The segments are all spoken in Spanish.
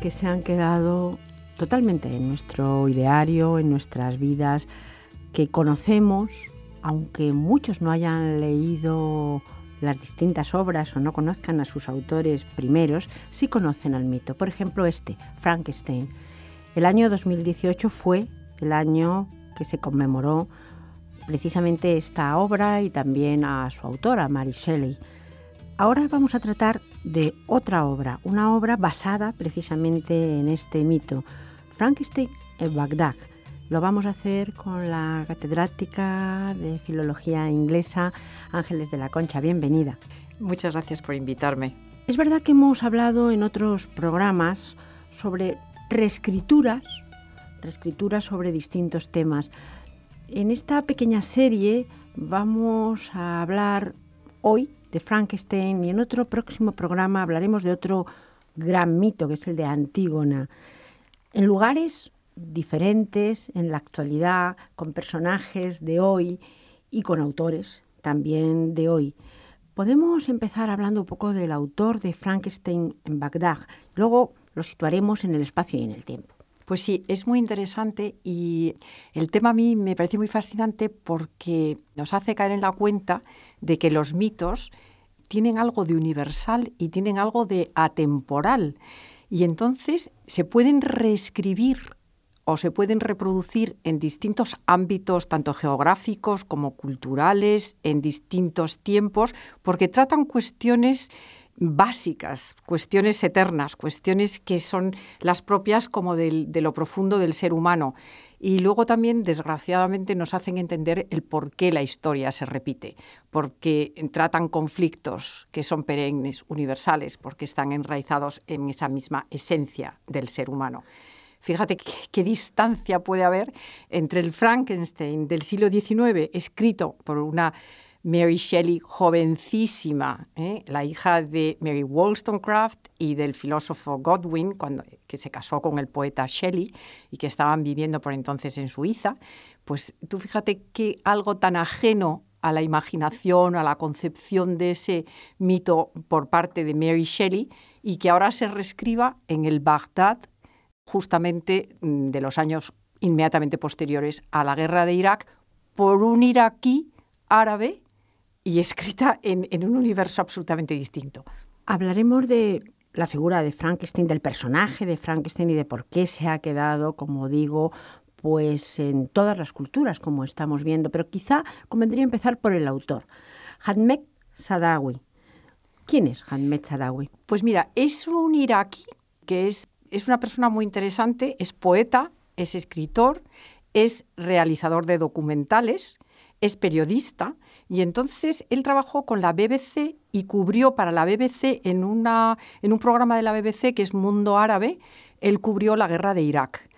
que se han quedado totalmente en nuestro ideario, en nuestras vidas, que conocemos, aunque muchos no hayan leído las distintas obras o no conozcan a sus autores primeros, sí conocen al mito. Por ejemplo, este, Frankenstein. El año 2018 fue el año que se conmemoró precisamente esta obra y también a su autora, Mary Shelley. Ahora vamos a tratar de otra obra, una obra basada precisamente en este mito, Frankenstein en Bagdad. Lo vamos a hacer con la catedrática de Filología Inglesa, Ángeles de la Concha. Bienvenida. Muchas gracias por invitarme. Es verdad que hemos hablado en otros programas sobre reescrituras, reescrituras sobre distintos temas. En esta pequeña serie vamos a hablar hoy de Frankenstein y en otro próximo programa hablaremos de otro gran mito que es el de Antígona. En lugares diferentes, en la actualidad, con personajes de hoy y con autores también de hoy. Podemos empezar hablando un poco del autor de Frankenstein en Bagdad. Luego lo situaremos en el espacio y en el tiempo. Pues sí, es muy interesante y el tema a mí me parece muy fascinante porque nos hace caer en la cuenta de que los mitos tienen algo de universal y tienen algo de atemporal. Y entonces se pueden reescribir o se pueden reproducir en distintos ámbitos, tanto geográficos como culturales, en distintos tiempos, porque tratan cuestiones básicas, cuestiones eternas, cuestiones que son las propias como de lo profundo del ser humano. Y luego también, desgraciadamente, nos hacen entender el por qué la historia se repite, porque tratan conflictos que son perennes, universales, porque están enraizados en esa misma esencia del ser humano. Fíjate qué, distancia puede haber entre el Frankenstein del siglo XIX, escrito por una Mary Shelley, jovencísima, ¿eh? la hija de Mary Wollstonecraft y del filósofo Godwin, cuando, que se casó con el poeta Shelley y que estaban viviendo por entonces en Suiza, pues tú fíjate que algo tan ajeno a la imaginación, a la concepción de ese mito por parte de Mary Shelley y que ahora se reescriba en el Bagdad justamente mm, de los años inmediatamente posteriores a la guerra de Irak por un iraquí árabe y escrita en, un universo absolutamente distinto. Hablaremos de la figura de Frankenstein, del personaje de Frankenstein y de por qué se ha quedado, como digo, pues en todas las culturas, como estamos viendo. Pero quizá convendría empezar por el autor. hanmek Sadawi. ¿Quién es Hadmet Sadawi? Pues mira, es un iraquí que es, es una persona muy interesante, es poeta, es escritor, es realizador de documentales, es periodista y entonces él trabajó con la BBC y cubrió para la BBC en, una, en un programa de la BBC que es Mundo Árabe, él cubrió la guerra de Irak.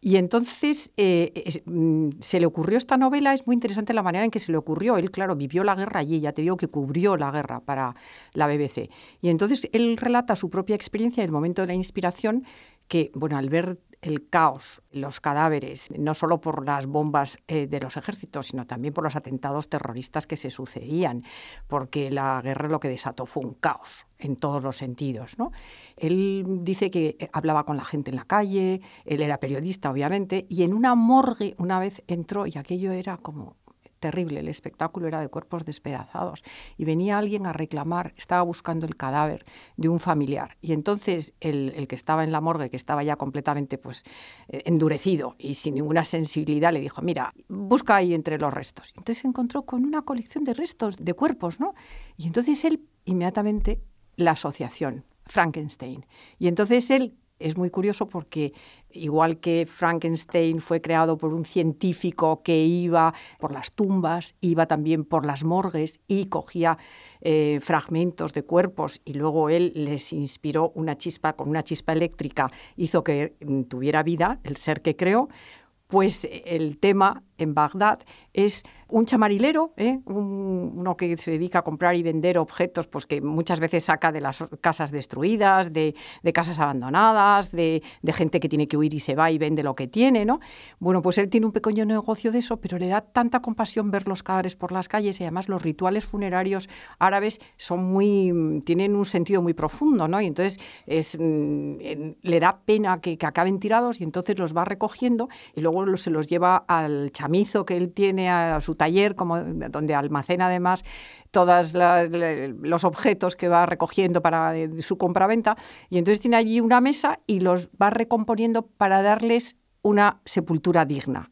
Y entonces eh, mm, se le ocurrió esta novela, es muy interesante la manera en que se le ocurrió. Él, claro, vivió la guerra allí, ya te digo que cubrió la guerra para la BBC. Y entonces él relata su propia experiencia, el momento de la inspiración, que, bueno, al ver el caos, los cadáveres, no solo por las bombas eh, de los ejércitos, sino también por los atentados terroristas que se sucedían, porque la guerra lo que desató fue un caos en todos los sentidos. ¿no? Él dice que eh, hablaba con la gente en la calle, él era periodista, obviamente, y en una morgue una vez entró y aquello era como terrible, el espectáculo era de cuerpos despedazados y venía alguien a reclamar, estaba buscando el cadáver de un familiar y entonces el, que estaba en la morgue, que estaba ya completamente pues eh, endurecido y sin ninguna sensibilidad, le dijo, mira, busca ahí entre los restos. Entonces se encontró con una colección de restos, de cuerpos, ¿no? Y entonces él inmediatamente la asociación, Frankenstein. Y entonces él es muy curioso porque igual que Frankenstein fue creado por un científico que iba por las tumbas, iba también por las morgues y cogía eh, fragmentos de cuerpos y luego él les inspiró una chispa con una chispa eléctrica, hizo que mm, tuviera vida el ser que creó, pues el tema en Bagdad es un chamarilero, ¿eh? uno que se dedica a comprar y vender objetos pues, que muchas veces saca de las casas destruidas, de, casas abandonadas, de, gente que tiene que huir y se va y vende lo que tiene. ¿no? Bueno, pues él tiene un pequeño negocio de eso, pero le da tanta compasión ver los cadáveres por las calles y además los rituales funerarios árabes son muy, tienen un sentido muy profundo, ¿no? y entonces mm, le da pena que, que acaben tirados y entonces los va recogiendo y luego se los lleva al chamizo que él tiene a su taller, como, donde almacena además todos los objetos que va recogiendo para eh, su compraventa. Y entonces tiene allí una mesa y los va recomponiendo para darles una sepultura digna.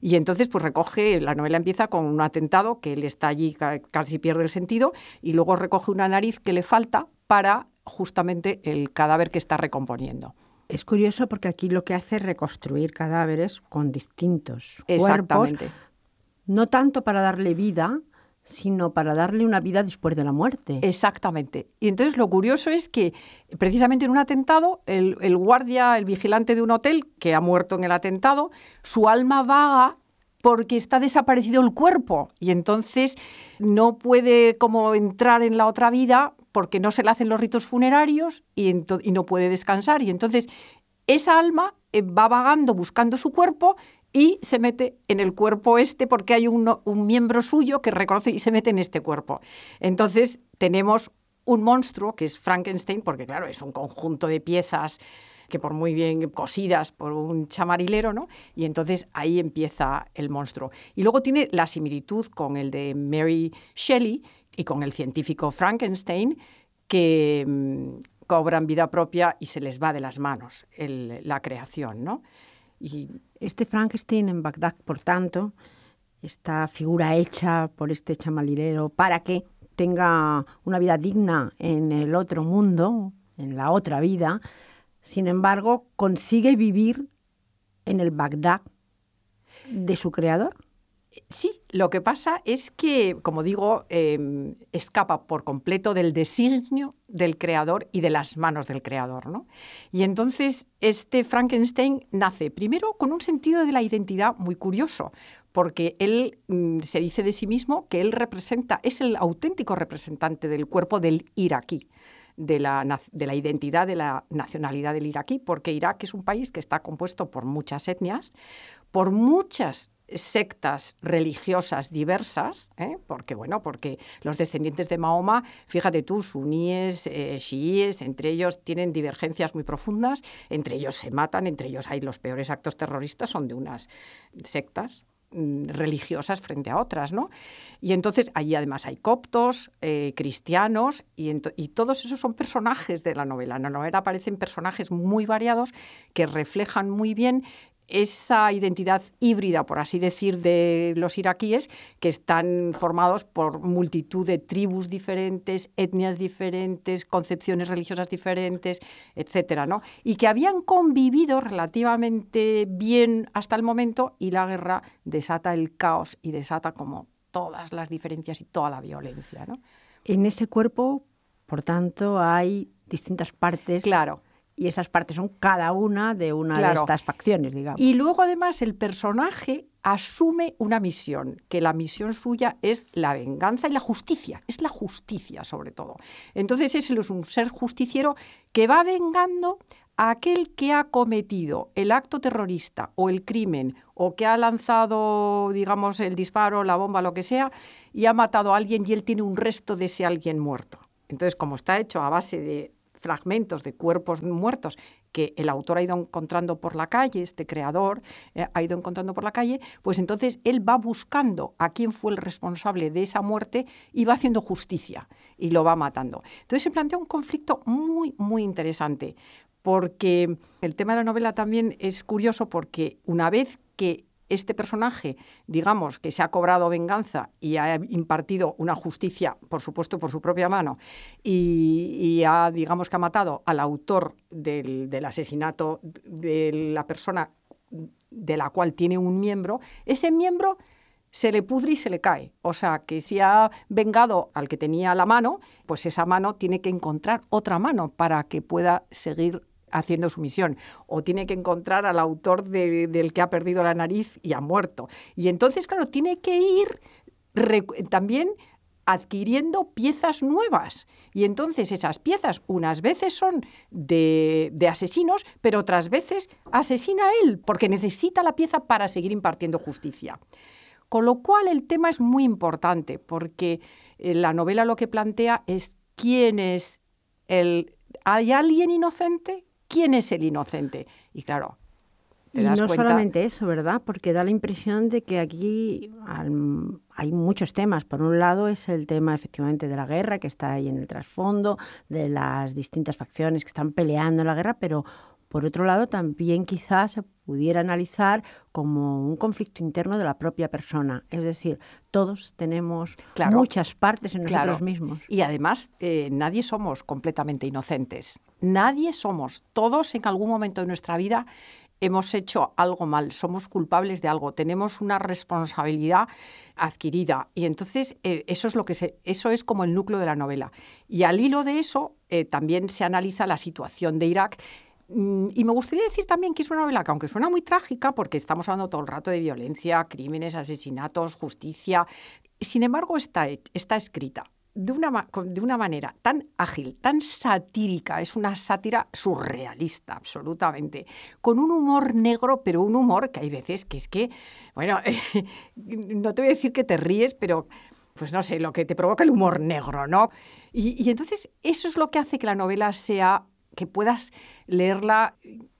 Y entonces, pues recoge, la novela empieza con un atentado que él está allí, casi pierde el sentido, y luego recoge una nariz que le falta para justamente el cadáver que está recomponiendo. Es curioso porque aquí lo que hace es reconstruir cadáveres con distintos cuerpos no tanto para darle vida, sino para darle una vida después de la muerte. Exactamente. Y entonces lo curioso es que precisamente en un atentado, el, guardia, el vigilante de un hotel que ha muerto en el atentado, su alma vaga porque está desaparecido el cuerpo y entonces no puede como entrar en la otra vida porque no se le hacen los ritos funerarios y no puede descansar. Y entonces esa alma eh, va vagando buscando su cuerpo y se mete en el cuerpo este porque hay un miembro suyo que reconoce y se mete en este cuerpo. Entonces tenemos un monstruo que es Frankenstein, porque claro, es un conjunto de piezas que por muy bien cosidas por un chamarilero, ¿no? Y entonces ahí empieza el monstruo. Y luego tiene la similitud con el de Mary Shelley y con el científico Frankenstein, que mm, cobran vida propia y se les va de las manos la creación, ¿no? Y este Frankenstein en Bagdad, por tanto, esta figura hecha por este chamalirero para que tenga una vida digna en el otro mundo, en la otra vida, sin embargo, consigue vivir en el Bagdad de su creador. Sí, lo que pasa es que, como digo, em, escapa por completo del designio del creador y de las manos del creador. ¿no? Y entonces este Frankenstein nace primero con un sentido de la identidad muy curioso, porque él mm, se dice de sí mismo que él representa, es el auténtico representante del cuerpo del iraquí. De de la, identidad de la nacionalidad del iraquí, porque Irak es un país que está compuesto por muchas etnias, por muchas sectas religiosas diversas, ¿eh? porque bueno, porque los descendientes de Mahoma, fíjate tú, suníes, eh, chiíes, entre ellos tienen divergencias muy profundas, entre ellos se matan, entre ellos hay los peores actos terroristas, son de unas sectas mm, religiosas frente a otras, ¿no? Y entonces ahí además hay coptos, eh, cristianos, y, y, todos esos son personajes de la novela. En la novela aparecen personajes muy variados que reflejan muy bien esa identidad híbrida, por así decir, de los iraquíes, que están formados por multitud de tribus diferentes, etnias diferentes, concepciones religiosas diferentes, etcétera, ¿no? Y que habían convivido relativamente bien hasta el momento y la guerra desata el caos y desata como todas las diferencias y toda la violencia, ¿no? En ese cuerpo, por tanto, hay distintas partes. Claro y esas partes son cada una de una de estas facciones, digamos. Y luego además el personaje asume una misión, que la misión suya es la venganza y la justicia, es la justicia sobre todo. Entonces es un ser justiciero que va vengando a aquel que ha cometido el acto terrorista o el crimen o que ha lanzado, digamos, el disparo, la bomba, lo que sea, y ha matado a alguien y él tiene un resto de ese alguien muerto. Entonces, como está hecho a base de fragmentos de cuerpos muertos que el autor ha ido encontrando por la calle, este creador eh, ha ido encontrando por la calle, pues entonces él va buscando a quién fue el responsable de esa muerte y va haciendo justicia y lo va matando. Entonces se plantea un conflicto muy, muy interesante, porque el tema de la novela también es curioso porque una vez que este personaje, digamos, que se ha cobrado venganza y ha impartido una justicia, por supuesto, por su propia mano, y, ha, digamos, que ha matado al autor del, del asesinato de la persona de la cual tiene un miembro, ese miembro se le pudre y se le cae. O sea, que si ha vengado al que tenía la mano, pues esa mano tiene que encontrar otra mano para que pueda seguir haciendo su misión, o tiene que encontrar al autor del que ha perdido la nariz y ha muerto. Y entonces, claro, tiene que ir también adquiriendo piezas nuevas. Y entonces esas piezas unas veces son de, asesinos, pero otras veces asesina él, porque necesita la pieza para seguir impartiendo justicia. Con lo cual el tema es muy importante, porque eh, la novela lo que plantea es quién es el... ¿Hay alguien inocente? quién es el inocente. Y claro, y no solamente eso, ¿verdad? Porque da la impresión de que aquí hay muchos temas. Por un lado es el tema efectivamente de la guerra que está ahí en el trasfondo, de las distintas facciones que están peleando en la guerra, pero por otro lado, también quizás se pudiera analizar como un conflicto interno de la propia persona. Es decir, todos tenemos muchas partes en nosotros mismos. Y además, eh, nadie somos completamente inocentes. Nadie somos. Todos en algún momento de nuestra vida hemos hecho algo mal, somos culpables de algo, tenemos una responsabilidad adquirida. Y entonces eh, eso, es lo que se, eso es como el núcleo de la novela. Y al hilo de eso eh, también se analiza la situación de Irak, Mm, y me gustaría decir también que es una novela que, aunque suena muy trágica, porque estamos hablando todo el rato de violencia, crímenes, asesinatos, justicia, sin embargo está, está escrita de una, de una manera tan ágil, tan satírica, es una sátira surrealista, absolutamente, con un humor negro, pero un humor que hay veces que es que, bueno, no te voy a decir que te ríes, pero pues no sé, lo que te provoca el humor negro, ¿no? Y, y entonces eso es lo que hace que la novela sea que puedas leerla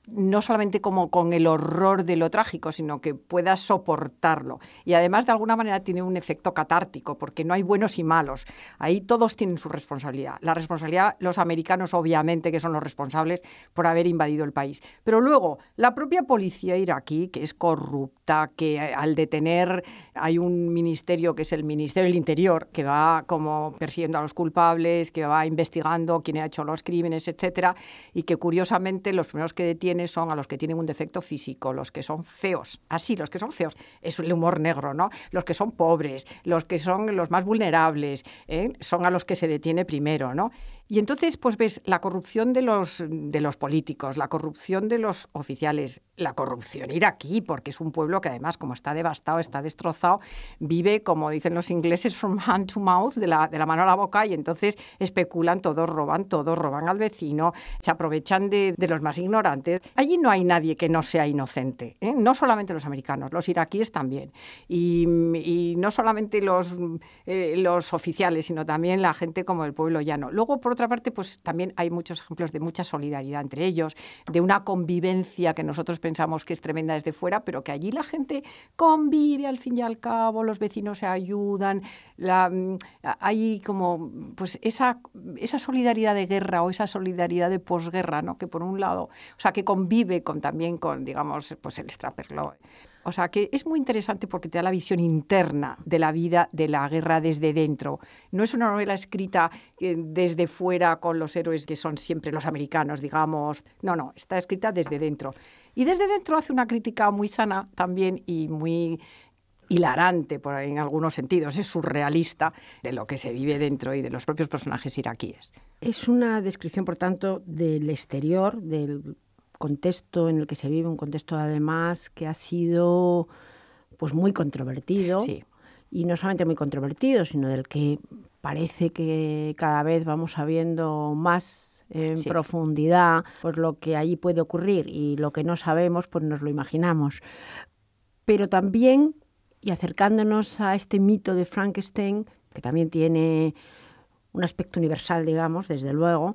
no solamente como con el horror de lo trágico, sino que pueda soportarlo. Y además, de alguna manera, tiene un efecto catártico, porque no hay buenos y malos. Ahí todos tienen su responsabilidad. La responsabilidad, los americanos, obviamente, que son los responsables por haber invadido el país. Pero luego, la propia policía iraquí, que es corrupta, que eh, al detener hay un ministerio que es el Ministerio del Interior, que va como persiguiendo a los culpables, que va investigando quién ha hecho los crímenes, etcétera, y que curiosamente los primeros que detienen son a los que tienen un defecto físico, los que son feos, así, los que son feos, es el humor negro, ¿no? Los que son pobres, los que son los más vulnerables, ¿eh? son a los que se detiene primero, ¿no? Y entonces, pues ves la corrupción de los, de los políticos, la corrupción de los oficiales, la corrupción iraquí, porque es un pueblo que además, como está devastado, está destrozado, vive, como dicen los ingleses, from hand to mouth, de la, de la mano a la boca, y entonces especulan, todos roban, todos roban al vecino, se aprovechan de, de los más ignorantes. Allí no hay nadie que no sea inocente, ¿eh? no solamente los americanos, los iraquíes también, y, no solamente los, eh, los oficiales, sino también la gente como el pueblo llano. Luego, otra parte, pues también hay muchos ejemplos de mucha solidaridad entre ellos, de una convivencia que nosotros pensamos que es tremenda desde fuera, pero que allí la gente convive al fin y al cabo, los vecinos se ayudan, la, mm, hay como pues esa, esa solidaridad de guerra o esa solidaridad de posguerra, ¿no? que por un lado, o sea, que convive con, también con, digamos, pues el extraperlo. O sea que es muy interesante porque te da la visión interna de la vida de la guerra desde dentro. No es una novela escrita eh, desde fuera con los héroes que son siempre los americanos, digamos. No, no, está escrita desde dentro. Y desde dentro hace una crítica muy sana también y muy hilarante por, en algunos sentidos, es surrealista de lo que se vive dentro y de los propios personajes iraquíes. Es una descripción, por tanto, del exterior, del contexto en el que se vive, un contexto además que ha sido pues muy controvertido. Y no solamente muy controvertido, sino del que parece que cada vez vamos sabiendo más en profundidad por pues, lo que allí puede ocurrir y lo que no sabemos pues nos lo imaginamos. Pero también, y acercándonos a este mito de Frankenstein, que también tiene un aspecto universal, digamos, desde luego,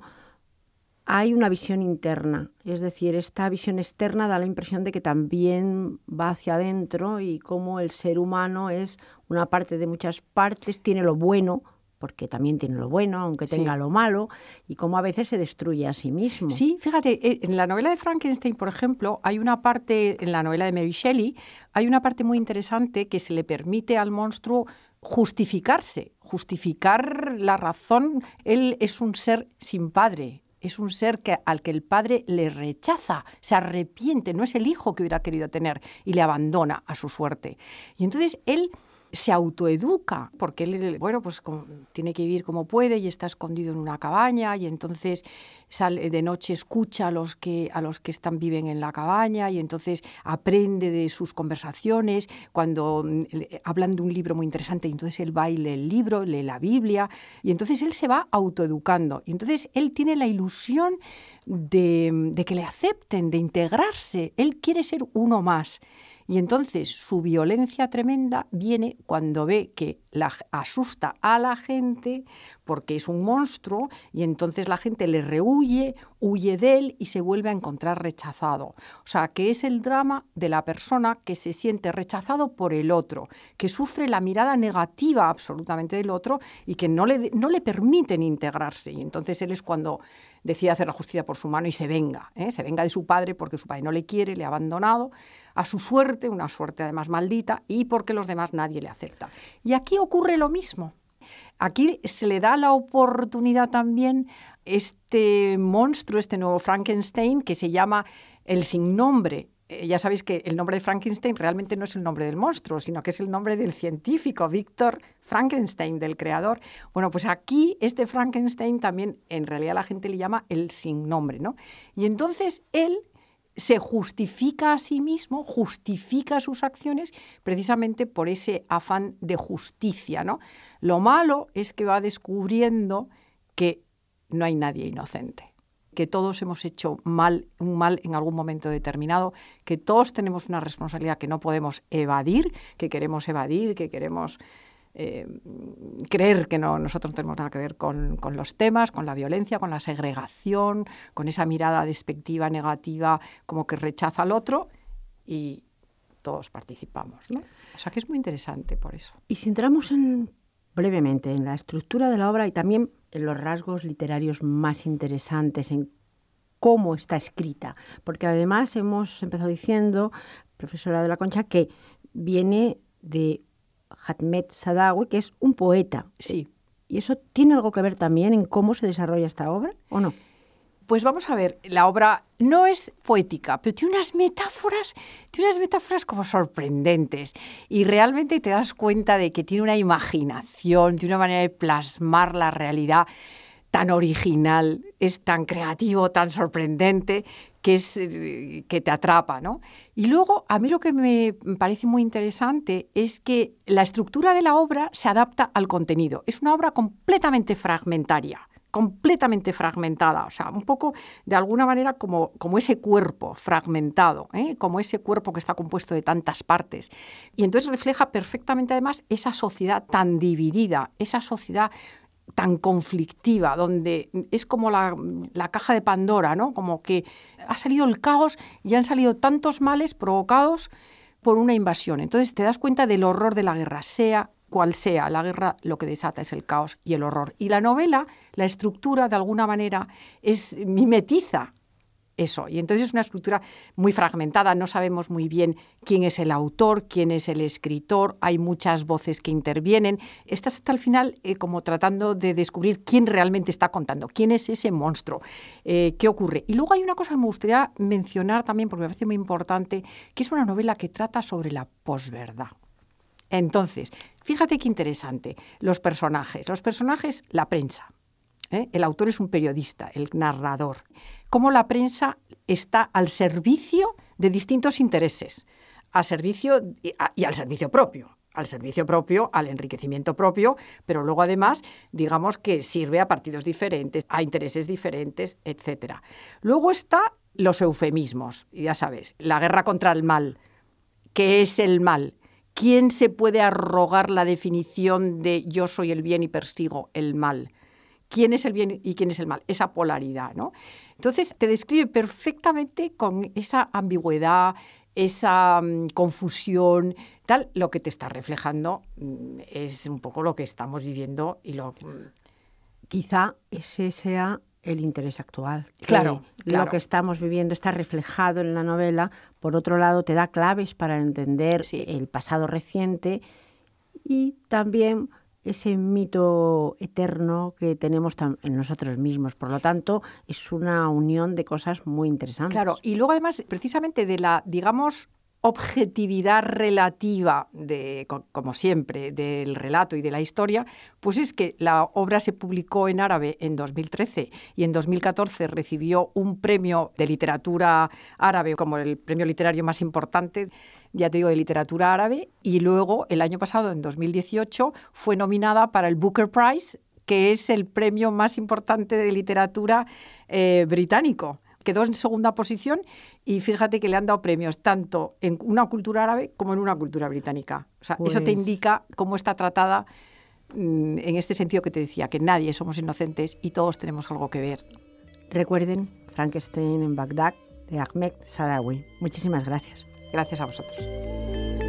hay una visión interna, es decir, esta visión externa da la impresión de que también va hacia adentro y cómo el ser humano es una parte de muchas partes, tiene lo bueno, porque también tiene lo bueno, aunque tenga lo malo, y cómo a veces se destruye a sí mismo. Sí, fíjate, eh, en la novela de Frankenstein, por ejemplo, hay una parte, en la novela de Mary Shelley, hay una parte muy interesante que se le permite al monstruo justificarse, justificar la razón. Él es un ser sin padre, es un ser que, al que el padre le rechaza, se arrepiente, no es el hijo que hubiera querido tener y le abandona a su suerte. Y entonces él se autoeduca, porque él, bueno, pues tiene que vivir como puede y está escondido en una cabaña y entonces sale de noche escucha a los que a los que están viven en la cabaña y entonces aprende de sus conversaciones cuando mm, hablan de un libro muy interesante y entonces él va y lee el libro, lee la Biblia y entonces él se va autoeducando y entonces él tiene la ilusión de que le acepten, de integrarse, él quiere ser uno más. Y entonces su violencia tremenda viene cuando ve que asusta a la gente porque es un monstruo y entonces la gente le rehuye, huye de él y se vuelve a encontrar rechazado. O sea, que es el drama de la persona que se siente rechazado por el otro, que sufre la mirada negativa absolutamente del otro y que no le, no le permiten integrarse. Y entonces él es cuando decide hacer la justicia por su mano y se venga, ¿eh? se venga de su padre porque su padre no le quiere, le ha abandonado, a su suerte, una suerte además maldita, y porque los demás nadie le acepta. Y aquí ocurre lo mismo. Aquí se le da la oportunidad también este monstruo, este nuevo Frankenstein, que se llama el sin nombre. Eh, ya sabéis que el nombre de Frankenstein realmente no es el nombre del monstruo, sino que es el nombre del científico, Víctor Frankenstein, del creador. Bueno, pues aquí este Frankenstein también en realidad la gente le llama el sin nombre, ¿no? Y entonces él se justifica a sí mismo, justifica sus acciones precisamente por ese afán de justicia. ¿no? Lo malo es que va descubriendo que no hay nadie inocente, que todos hemos hecho mal, un mal en algún momento determinado, que todos tenemos una responsabilidad que no podemos evadir, que queremos evadir, que queremos eh, creer que no, nosotros no tenemos nada que ver con, los temas, con la violencia, con la segregación, con esa mirada despectiva, negativa, como que rechaza al otro y todos participamos. O sea que es muy interesante por eso. Y si entramos en, brevemente en la estructura de la obra y también en los rasgos literarios más interesantes, en cómo está escrita, porque además hemos empezado diciendo, profesora de la Concha, que viene de ...Hadmet Sadawi, que es un poeta. Sí. ¿Y eso tiene algo que ver también en cómo se desarrolla esta obra o no? Pues vamos a ver, la obra no es poética, pero tiene unas metáforas, tiene unas metáforas como sorprendentes y realmente te das cuenta de que tiene una imaginación, tiene una manera de plasmar la realidad tan original, es tan creativo, tan sorprendente, que, es, eh, que te atrapa. ¿no? Y luego, a mí lo que me parece muy interesante es que la estructura de la obra se adapta al contenido. Es una obra completamente fragmentaria completamente fragmentada, o sea, un poco de alguna manera como, como ese cuerpo fragmentado, ¿eh? como ese cuerpo que está compuesto de tantas partes. Y entonces refleja perfectamente además esa sociedad tan dividida, esa sociedad tan conflictiva, donde es como la, caja de Pandora, ¿no? Como que ha salido el caos y han salido tantos males provocados por una invasión. Entonces te das cuenta del horror de la guerra, sea cual sea la guerra, lo que desata es el caos y el horror. Y la novela, la estructura, de alguna manera, es mimetiza eso. Y entonces es una estructura muy fragmentada, no sabemos muy bien quién es el autor, quién es el escritor, hay muchas voces que intervienen. Estás hasta el final eh, como tratando de descubrir quién realmente está contando, quién es ese monstruo, eh, qué ocurre. Y luego hay una cosa que me gustaría mencionar también, porque me parece muy importante, que es una novela que trata sobre la posverdad. Entonces, fíjate qué interesante, los personajes, los personajes, la prensa, ¿eh? El autor es un periodista, el narrador. Cómo la prensa está al servicio de distintos intereses, al servicio y, al servicio propio al servicio propio, al enriquecimiento propio, pero luego además, digamos que sirve a partidos diferentes, a intereses diferentes, etc. Luego están los eufemismos, ya sabes, la guerra contra el mal. ¿Qué es el mal? ¿Quién se puede arrogar la definición de yo soy el bien y persigo el mal? quién es el bien y quién es el mal, esa polaridad, ¿no? Entonces te describe perfectamente con esa ambigüedad, esa mm, confusión, tal, lo que te está reflejando mm, es un poco lo que estamos viviendo y lo... Mm, quizá ese sea el interés actual. Claro, Lo que estamos viviendo está reflejado en la novela. Por otro lado, te da claves para entender el pasado reciente y también ese mito eterno que tenemos en nosotros mismos. Por lo tanto, es una unión de cosas muy interesantes. Claro, y luego además, precisamente de la, digamos, objetividad relativa, de, como siempre, del relato y de la historia, pues es que la obra se publicó en árabe en 2013 y en 2014 recibió un premio de literatura árabe como el premio literario más importante ya te digo, de literatura árabe, y luego el año pasado, en 2018, fue nominada para el Booker Prize, que es el premio más importante de literatura eh, británico. Quedó en segunda posición y fíjate que le han dado premios tanto en una cultura árabe como en una cultura británica. O sea, eso te pues indica cómo está tratada mm, en este sentido que te decía, que nadie somos inocentes y todos tenemos algo que ver. Recuerden Frankenstein en Bagdad de Ahmed Sadawi. Muchísimas gracias. Gracias a vosotros.